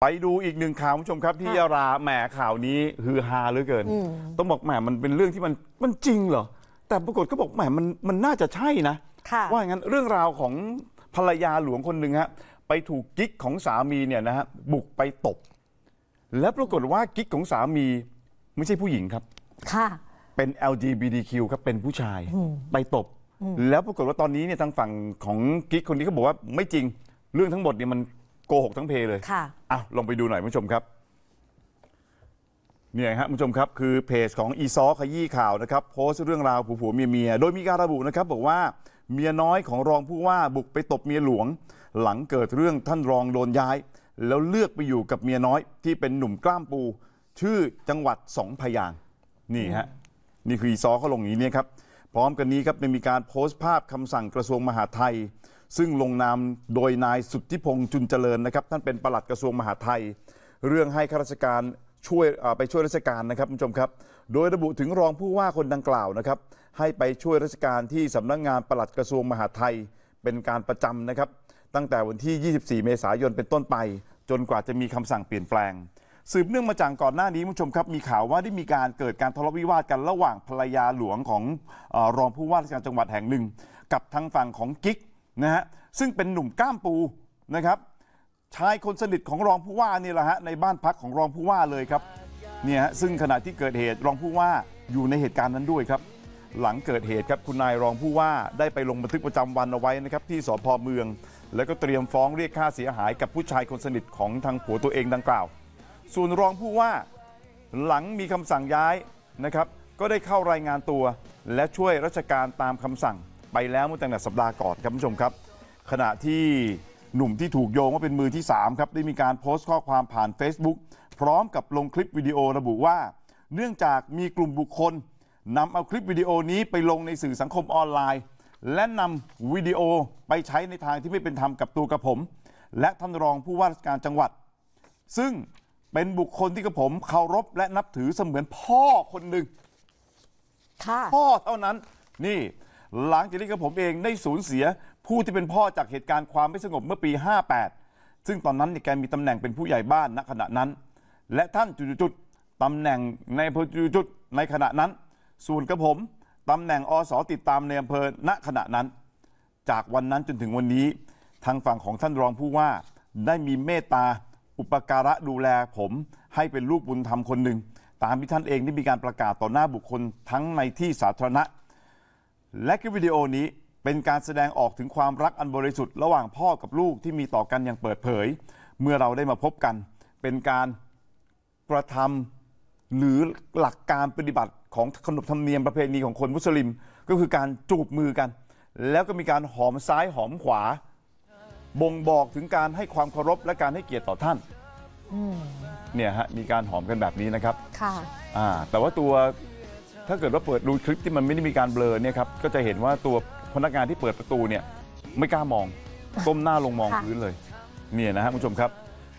ไปดูอีกหนึ่งข่าวผู้ชมครับ ที่ยาราแหมข่าวนี้ฮือฮาเหลือเกิน ต้องบอกแหมมันเป็นเรื่องที่มันมันจริงเหรอ แต่ปรากฏก็บอกแหมมันมันน่าจะใช่นะว่าอย่างนั้นเรื่องราวของภรรยาหลวงคนหนึ่งฮะไปถูกกิ๊กของสามีเนี่ยนะฮะบุกไปตบแล้วปรากฏว่ากิ๊กของสามี ไม่ใช่ผู้หญิงครับค่ะเป็น LGBTQ ครับเป็นผู้ชายไปตบ แล้วปรากฏว่าตอนนี้เนี่ยทางฝั่งของกิ๊กคนนี้เขาบอกว่าไม่จริง เรื่องทั้งหมดเนี่ยมันโกหกทั้งเพเลย ค่ะอ้าวลองไปดูหน่อยผู้ชมครับ เนี่ยครับผู้ชมครับ คือเพจของอีซอขยี้ข่าวนะครับโพสต์เรื่องราวผัวผัวเมียเมียโดยมีการระบุนะครับ บอกว่าเมียน้อยของรองผู้ว่าบุกไปตบเมียหลวง หลังเกิดเรื่องท่านรองโดนย้าย แล้วเลือกไปอยู่กับเมียน้อยที่เป็นหนุ่มกล้ามปู ชื่อ จังหวัดสองพยางนี่ฮะนี่คืออีซอเขาลงอย่างนี้ครับพร้อมกันนี้ครับยังมีการโพสต์ภาพคำสั่งกระทรวงมหาดไทยซึ่งลงนาม โดยนายสุทธิพงษ์จุนเจริญนะครับ ท่านเป็น ปลัดกระทรวงมหาดไทย เรื่องให้ข้าราชการช่วยไปช่วยราชการนะครับคุณผู้ชมครับโดยระบุถึงรองผู้ว่าคนดังกล่าวนะครับ ให้ไปช่วยราชการที่สำนักงงานปลัดกระทรวงมหาดไทยเป็นการประจำนะครับตั้งแต่วันที่ 24 เมษายนเป็นต้นไป จนกว่าจะมีคำสั่งเปลี่ยนแปลง สืบเนื่องมาจากก่อนหน้านี้คุณผู้ชมครับมีข่าวว่าได้มีการเกิดการทะเลาะวิวาทกันระหว่างภรรยาหลวงของอรองผู้ว่าราชการจังหวัดแห่งหนึ่ง กับทางฝั่งของกิ๊กนะฮะซึ่งเป็นหนุ่มก้ามปูนะครับชายคนสนิทของรองผู้ว่านี่แหละฮะในบ้านพักของรองผู้ว่าเลยครับเนี่ยฮะซึ่งขณะที่เกิดเหตุรองผู้ว่าอยู่ในเหตุการณ์นั้นด้วยครับ หลังเกิดเหตุครับคุณนายรองผู้ว่าได้ไปลงบันทึกประจำวันเอาไว้นะครับที่สพเมือง แล้วก็เตรียมฟ้องเรียกค่าเสียหายกับผู้ชายคนสนิทของทางผัวตัวเองดังกล่าว ส่วนรองผู้ว่าหลังมีคำสั่งย้ายนะครับก็ได้เข้ารายงานตัว และช่วยราชการตามคำสั่งไปแล้วเมื่อตั้งแต่สัปดาห์ก่อนครับท่านผู้ชม ครับ ขณะที่หนุ่มที่ถูกโยงว่าเป็นมือที่ 3 ครับ ได้มีการโพสต์ข้อความผ่าน Facebook พร้อมกับลงคลิปวิดีโอระบุว่า เนื่องจากมีกลุ่มบุคคลนำเอาคลิปวิดีโอนี้ไปลงในสื่อสังคมออนไลน์ และนำวิดีโอไปใช้ในทางที่ไม่เป็นธรรมกับตัวกระผม และท่านรองผู้ว่าราชการจังหวัด ซึ่งเป็นบุคคลที่กระผมเคารพและนับถือเสมือนพ่อคนหนึ่งพ่อเท่านั้นนี่หลังจากนี้กับผมเองได้สูญเสียผู้ที่เป็นพ่อจากเหตุการณ์ความไม่สงบเมื่อปี 58 ซึ่งตอนนั้นนแกมีตำแหน่งเป็นผู้ใหญ่บ้านณขณะนั้น และท่านจุดจุดตำแหน่งในอำเภอจุดดในขณะนั้น ส่วนกระผมตำแหน่งอสติดตามในอำเภอณขณะนั้น จากวันนั้นจนถึงวันนี้ ทางฝั่งของท่านรองผู้ว่าได้มีเมตตาอุปการะดูแลผมให้เป็นลูกบุญธรรมคนหนึ่งตามที่ท่านเองได้มีการประกาศต่อหน้าบุคคล ทั้งในที่สาธารณะและคลิปวิดีโอนี้เป็นการแสดงออกถึงความรักอันบริสุทธิ์ระหว่างพ่อกับลูกที่มีต่อกันอย่างเปิดเผย เมื่อเราได้มาพบกัน เป็นการกระทำหรือหลักการปฏิบัติของขนบธรรมเนียมประเพณีของคนมุสลิมก็คือการจูบมือกัน แล้วก็มีการหอมซ้ายหอมขวา บ่งบอกถึงการให้ความเคารพและการให้เกียรติต่อท่านเนี่ยฮะมีการหอมกันแบบนี้นะครับค่ะแต่ว่าตัวถ้าเกิดว่าเปิดดูคลิปที่มันไม่ได้มีการเบลอเนี่ยครับก็จะเห็นว่าตัวพนักงานที่เปิดประตูเนี่ยไม่กล้ามองก้มหน้าลงมองพื้นเลยเนี่ยนะฮะคุณผู้ชมครับ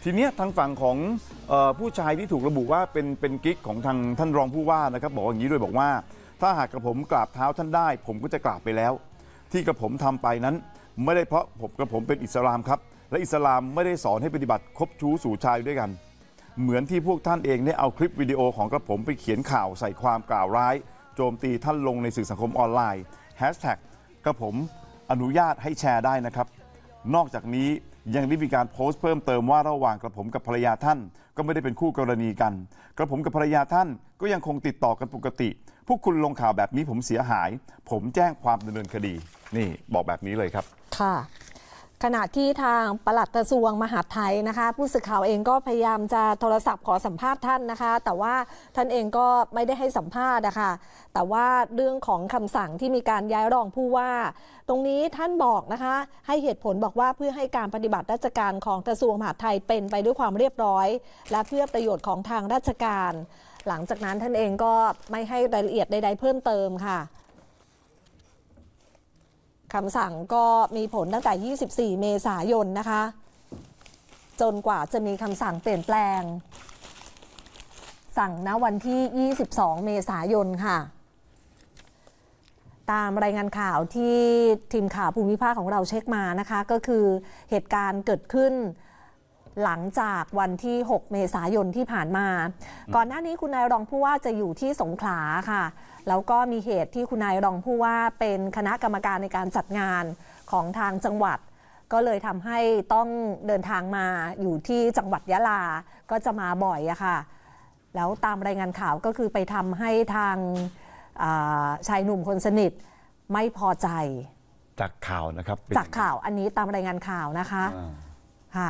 ทีนี้ทางฝั่งของออผู้ชายที่ถูกระบุว่าเป็นเป็นกิ๊กของทางท่านรองผู้ว่านะครับบอกอย่างนี้ด้วยบอกว่า ถ้าหากกระผมกราบเท้าท่านได้ ผมก็จะกราบไปแล้ว ที่กระผมทำไปนั้น ไม่ได้เพราะผมกระผมเป็นอิสลามครับ และอิสลามไม่ได้สอนให้ปฏิบัติคบชู้สู่ชายด้วยกันเหมือนที่พวกท่านเองได้เอาคลิปวิดีโอของกระผมไปเขียนข่าวใส่ความกล่าวร้าย โจมตีท่านลงในสื่อสังคมออนไลน์แฮชแท็กกระผมอนุญาตให้แชร์ได้นะครับ นอกจากนี้ยังได้มีการโพสต์เพิ่มเติมว่าระหว่างกระผมกับภรรยาท่าน ก็ไม่ได้เป็นคู่กรณีกัน กระผมกับภรรยาท่าน ก็ยังคงติดต่อกันปกติ พวกคุณลงข่าวแบบนี้ผมเสียหาย ผมแจ้งความดำเนินคดี นี่ บอกแบบนี้เลยครับค่ะขณะที่ทาง ปลัดกระทรวงมหาดไทยนะคะ ผู้สื่อข่าวเองก็พยายามจะโทรศัพท์ขอสัมภาษณ์ท่านนะคะ แต่ว่าท่านเองก็ไม่ได้ให้สัมภาษณ์นะคะแต่ว่าเรื่องของคำสั่งที่มีการย้ายรองผู้ว่า ตรงนี้ท่านบอกนะคะ ให้เหตุผลบอกว่าเพื่อให้การปฏิบัติราชการของกระทรวงมหาดไทย เป็นไปด้วยความเรียบร้อย และเพื่อประโยชน์ของทางราชการ หลังจากนั้นท่านเองก็ไม่ให้รายละเอียดใดๆเพิ่มเติมค่ะคำสั่งก็มีผลตั้งแต่ 24 เมษายนนะคะ จนกว่าจะมีคำสั่งเปลี่ยนแปลง สั่งณวันที่ 22 เมษายนค่ะ ตามรายงานข่าวที่ทีมข่าวภูมิภาคของเราเช็คมานะคะก็คือเหตุการณ์เกิดขึ้นหลังจากวันที่ 6 เมษายนที่ผ่านมา ก่อนหน้านี้คุณนายรองผู้ว่าจะอยู่ที่สงขลาค่ะ แล้วก็มีเหตุที่คุณนายรองผู้ว่าเป็นคณะกรรมการในการจัดงานของทางจังหวัด ก็เลยทำให้ต้องเดินทางมาอยู่ที่จังหวัดยะลา ก็จะมาบ่อยอะค่ะ แล้วตามรายงานข่าวก็คือไปทำให้ทางชายหนุ่มคนสนิทไม่พอใจ จากข่าวนะครับ จากข่าวอันนี้ตามรายงานข่าวนะคะ ค่ะ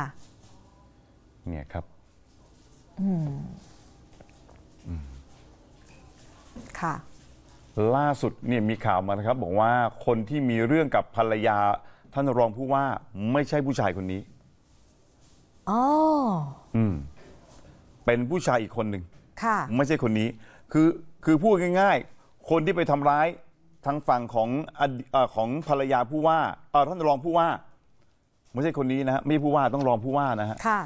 เนี่ยครับค่ะ ล่าสุดเนี่ยมีข่าวมานะครับ บอกว่าคนที่มีเรื่องกับภรรยา ท่านรองผู้ว่า ไม่ใช่ผู้ชายคนนี้อ๋ออืมเป็นผู้ชายอีกคนหนึ่ง ค่ะ ไม่ใช่คนนี้ คือคือพูดง่ายๆ คนที่ไปทำร้ายทางฝั่งของอของภรรยาผู้ว่าท่านรองผู้ว่า ไม่ใช่คนนี้นะฮะไม่ผู้ว่าต้องรองผู้ว่านะฮะค่ะ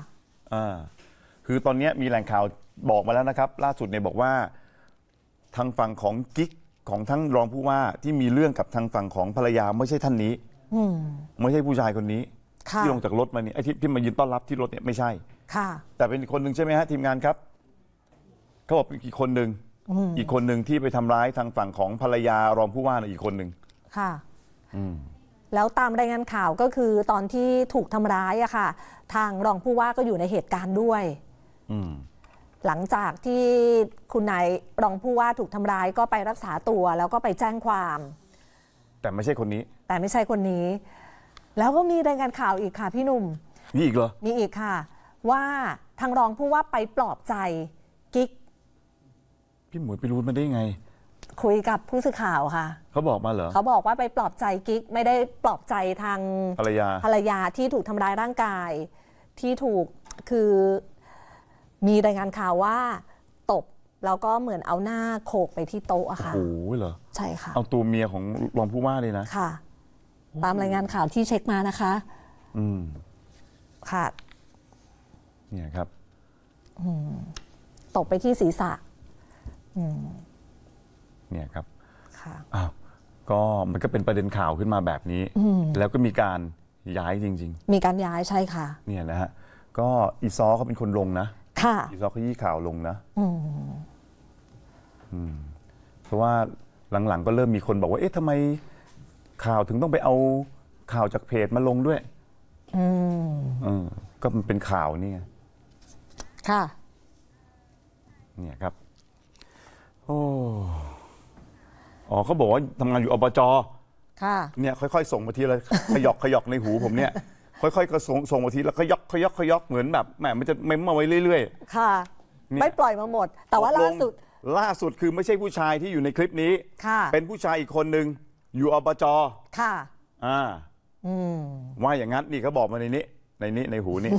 คือตอนนี้มีแหล่งข่าวบอกมาแล้วนะครับ ล่าสุดเนี่ยบอกว่าทางฝั่งของกิ๊กของทั้งรองผู้ว่าที่มีเรื่องกับทางฝั่งของภรรยาไม่ใช่ท่านนี้ อืไม่ใช่ผู้ชายคนนี้ที่ลงจากรถมาเนี่ยไอ้ที่ที่มายืนต้อนรับที่รถเนี่ยไม่ใช่ ค่ะ แต่เป็นอีกคนหนึ่งใช่ไหมฮะทีมงานครับเขาบอกเป็นอีกคนหนึ่งอีกคนหนึ่งที่ไปทำร้ายทางฝั่งของภรรยารองผู้ว่าอีกคนหนึ่งค่ะแล้วตามรายงานข่าวก็คือตอนที่ถูกทำร้ายอะค่ะทางรองผู้ว่าก็อยู่ในเหตุการณ์ด้วยหลังจากที่คุณนายรองผู้ว่าถูกทำร้ายก็ไปรักษาตัวแล้วก็ไปแจ้งความ แต่ไม่ใช่คนนี้ แต่ไม่ใช่คนนี้ แล้วก็มีรายงานข่าวอีกค่ะ พี่หนุ่มมีอีกเหรอมีอีกค่ะ ว่าทางรองผู้ว่าไปปลอบใจกิ๊กพี่หมวยไปรู้มันได้ไงคุยกับผู้สื่อข่าวค่ะ เขาบอกมาเหรอ เขาบอกว่าไปปลอบใจกิ๊ก ไม่ได้ปลอบใจทางภรรยาภรรยาที่ถูกทำร้ายร่างกาย ที่ถูกคือ มีรายงานข่าวว่าตบแล้วก็เหมือนเอาหน้าโขกไปที่โต๊ะอะค่ะโอ้โหเหรอ ใช่ค่ะ เอาตัวเมียของรองผู้ว่าเลยนะ ค่ะ ตามรายงานข่าวที่เช็คมานะคะ อืม ค่ะ เนี่ยครับตบไปที่ศีรษะ อืมเนี่ยครับอ้าว ก็มันก็เป็นประเด็นข่าวขึ้นมาแบบนี้ แล้วก็มีการย้ายจริง ๆ มีการย้ายใช่ค่ะ เนี่ยนะฮะ ก็อีซอเขาเป็นคนลงนะ ค่ะ อีซอเขายี่ข่าวลงนะเพราะว่าหลังๆก็เริ่มมีคนบอกว่า เอ๊ะทำไมข่าวถึงต้องไปเอา ข่าวจากเพจมาลงด้วยก็มันเป็นข่าวนี่ไงค่ะ เนี่ยครับ โอ้อ๋อเขาบอกว่าทำงานอยู่อบจค่ะเนี่ยค่อยๆ ส่งมาทีละขยอกขยอกในหูผมเนี่ย ค่อยๆกระส่งส่งมาทีละขยอกขยอกขยอกเหมือนแบบแหมมันจะเม้มมาไว้เรื่อยค่ะไม่ปล่อยมาหมด แต่ว่าล่าสุด ล่าสุดคือไม่ใช่ผู้ชายที่อยู่ในคลิปนี้ค่ะ เป็นผู้ชายอีกคนหนึ่งอยู่อบจค่ะ อ่าอืมว่าอย่างนั้นนี่เขาบอกมาในนี้ ในนี้ในหูนี่